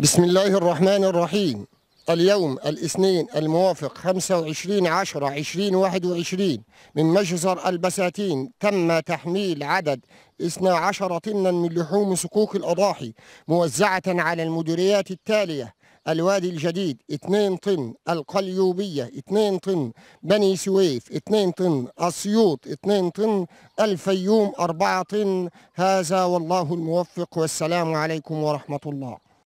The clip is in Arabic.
بسم الله الرحمن الرحيم اليوم الاثنين الموافق 25 10 2021 من مجزر البساتين تم تحميل عدد 12 طنا من لحوم صكوك الأضاحي موزعة على المديريات التالية الوادي الجديد 2 طن القليوبية 2 طن بني سويف 2 طن أسيوط 2 طن الفيوم 4 طن هذا والله الموفق والسلام عليكم ورحمة الله